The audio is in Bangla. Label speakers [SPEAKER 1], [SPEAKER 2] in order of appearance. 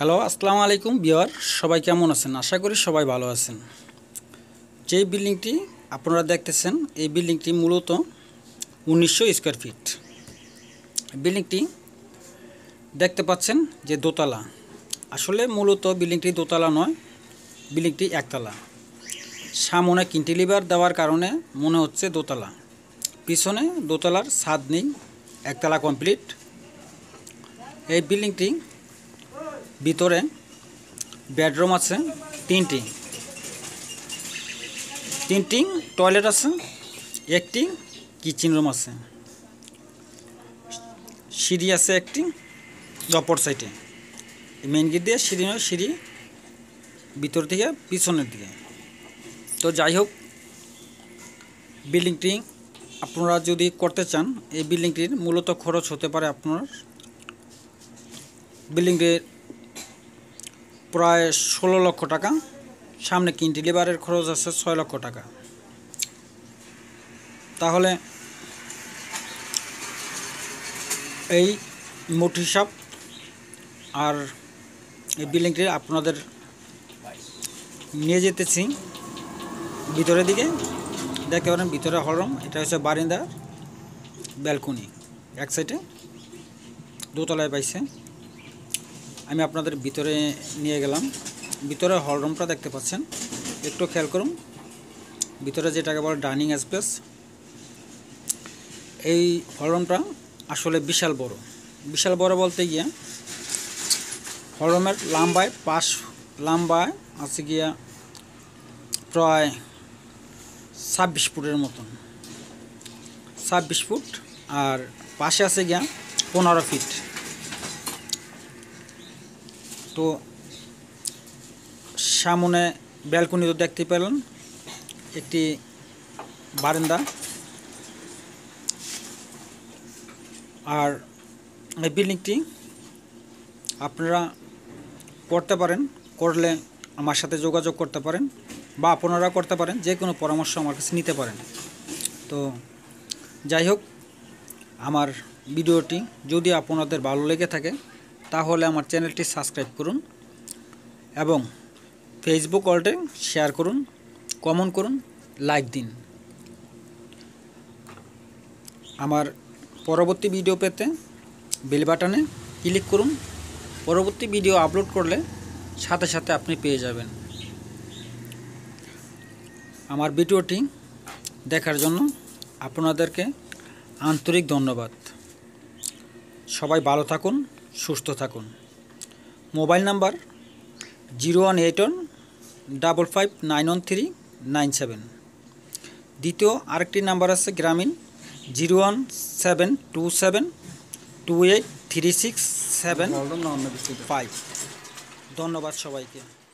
[SPEAKER 1] হ্যালো আসসালামু আলাইকুম বিয়ার সবাই কেমন আছেন আশা করি সবাই ভালো আছেন যে বিল্ডিংটি আপনারা দেখতেছেন এই বিল্ডিংটি মূলত উনিশশো স্কোয়ার ফিট বিল্ডিংটি দেখতে পাচ্ছেন যে দোতলা আসলে মূলত বিল্ডিংটি দোতলা নয় বিল্ডিংটি একতলা সামনে কিন্টিলিভার দেওয়ার কারণে মনে হচ্ছে দোতলা পিছনে দোতলার স্বাদ নেই একতলা কমপ্লিট এই বিল্ডিংটি ভিতরে বেডরুম আছে তিনটি তিনটি টয়লেট আছে একটি কিচেন রুম আছে সিঁড়ি আছে একটি অপর সাইডে মেন গেট দিয়ে সিঁড়ি নয় সিঁড়ি ভিতর থেকে পিছনের দিকে তো যাই হোক বিল্ডিংটি আপনারা যদি করতে চান এই বিল্ডিংটির মূলত খরচ হতে পারে আপনার বিল্ডিংটির প্রায় ষোলো লক্ষ টাকা সামনে কিন্টিলিভারের খরচ আছে ছয় লক্ষ টাকা তাহলে এই মোট হিসাব আর এই বিল্ডিংটি আপনাদের নিয়ে যেতেছি ভিতরের দিকে দেখতে পারেন ভিতরে হলরুম এটা হচ্ছে বারিন্দার ব্যালকনি এক সাইডে দোতলায় পাইছে আমি আপনাদের ভিতরে নিয়ে গেলাম ভিতরে হলরুমটা দেখতে পাচ্ছেন একটু খেয়াল করুন ভিতরে যেটাকে বলে ডাইনিং স্পেস এই হলরুমটা আসলে বিশাল বড় বিশাল বড় বলতে গিয়ে হলরুমের লাম্বায় পাশ লাম্বায় আছে গিয়া প্রায় ছাব্বিশ ফুটের মতন ছাব্বিশ ফুট আর পাশে আছে গিয়া পনেরো ফিট তো সামনে ব্যালকনি তো দেখতে পেলেন একটি বারেন্দা আর এই বিল্ডিংটি আপনারা করতে পারেন করলে আমার সাথে যোগাযোগ করতে পারেন বা আপনারা করতে পারেন যে কোনো পরামর্শ আমার কাছে নিতে পারেন তো যাই হোক আমার ভিডিওটি যদি আপনাদের ভালো লেগে থাকে তাহলে আমার চ্যানেলটি সাবস্ক্রাইব করুন এবং ফেসবুক অলটে শেয়ার করুন কমেন্ট করুন লাইক দিন আমার পরবর্তী ভিডিও পেতে বেল বাটনে ক্লিক করুন পরবর্তী ভিডিও আপলোড করলে সাথে সাথে আপনি পেয়ে যাবেন আমার ভিডিওটি দেখার জন্য আপনাদেরকে আন্তরিক ধন্যবাদ সবাই ভালো থাকুন সুস্থ থাকুন mobile number zero one eight one double five nine one three nine seven দ্বিতীয় আরেকটি নাম্বার আছে Grameen zero one seven two seven two eight three six seven five ধন্যবাদ সবাইকে